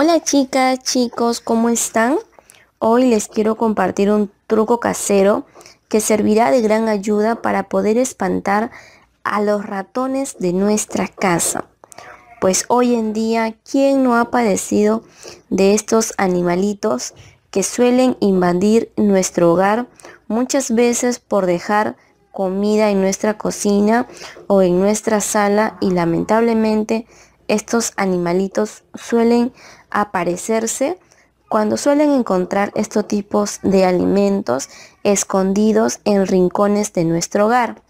Hola chicas, chicos, ¿cómo están? Hoy les quiero compartir un truco casero que servirá de gran ayuda para poder espantar a los ratones de nuestra casa. Pues hoy en día, ¿quién no ha padecido de estos animalitos que suelen invadir nuestro hogar muchas veces por dejar comida en nuestra cocina o en nuestra sala y lamentablemente estos animalitos suelen aparecerse cuando suelen encontrar estos tipos de alimentos escondidos en rincones de nuestro hogar.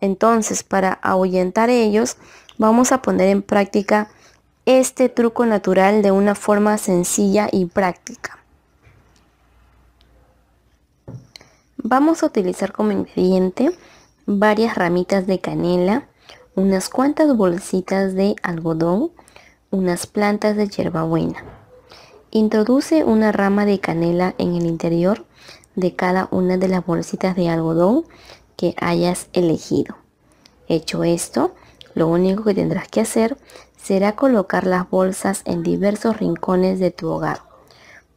Entonces, para ahuyentar ellos, vamos a poner en práctica este truco natural de una forma sencilla y práctica. Vamos a utilizar como ingrediente varias ramitas de canela, unas cuantas bolsitas de algodón, unas plantas de hierbabuena. Introduce una rama de canela en el interior de cada una de las bolsitas de algodón que hayas elegido. Hecho esto, lo único que tendrás que hacer será colocar las bolsas en diversos rincones de tu hogar.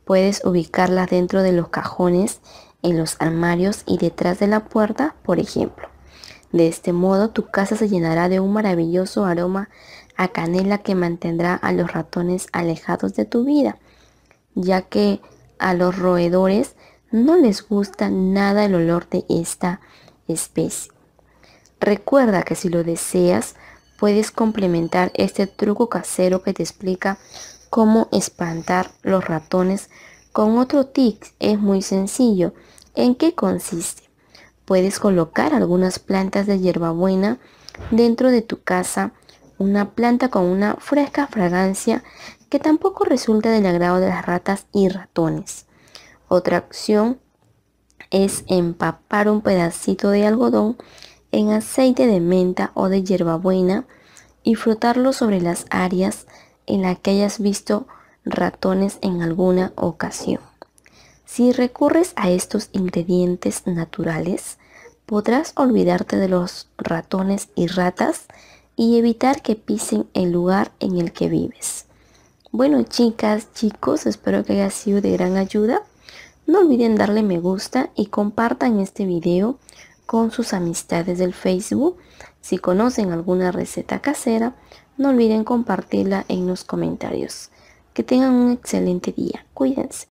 Puedes ubicarlas dentro de los cajones, en los armarios y detrás de la puerta, por ejemplo. De este modo tu casa se llenará de un maravilloso aroma a canela que mantendrá a los ratones alejados de tu vida, ya que a los roedores no les gusta nada el olor de esta especie. Recuerda que si lo deseas, puedes complementar este truco casero que te explica cómo espantar los ratones con otro tic. Es muy sencillo. ¿En qué consiste? Puedes colocar algunas plantas de hierbabuena dentro de tu casa, una planta con una fresca fragancia que tampoco resulta del agrado de las ratas y ratones. Otra opción es empapar un pedacito de algodón en aceite de menta o de hierbabuena y frotarlo sobre las áreas en las que hayas visto ratones en alguna ocasión. Si recurres a estos ingredientes naturales, podrás olvidarte de los ratones y ratas y evitar que pisen el lugar en el que vives. Bueno chicas, chicos, espero que haya sido de gran ayuda. No olviden darle me gusta y compartan este video con sus amistades del Facebook. Si conocen alguna receta casera, no olviden compartirla en los comentarios. Que tengan un excelente día. Cuídense.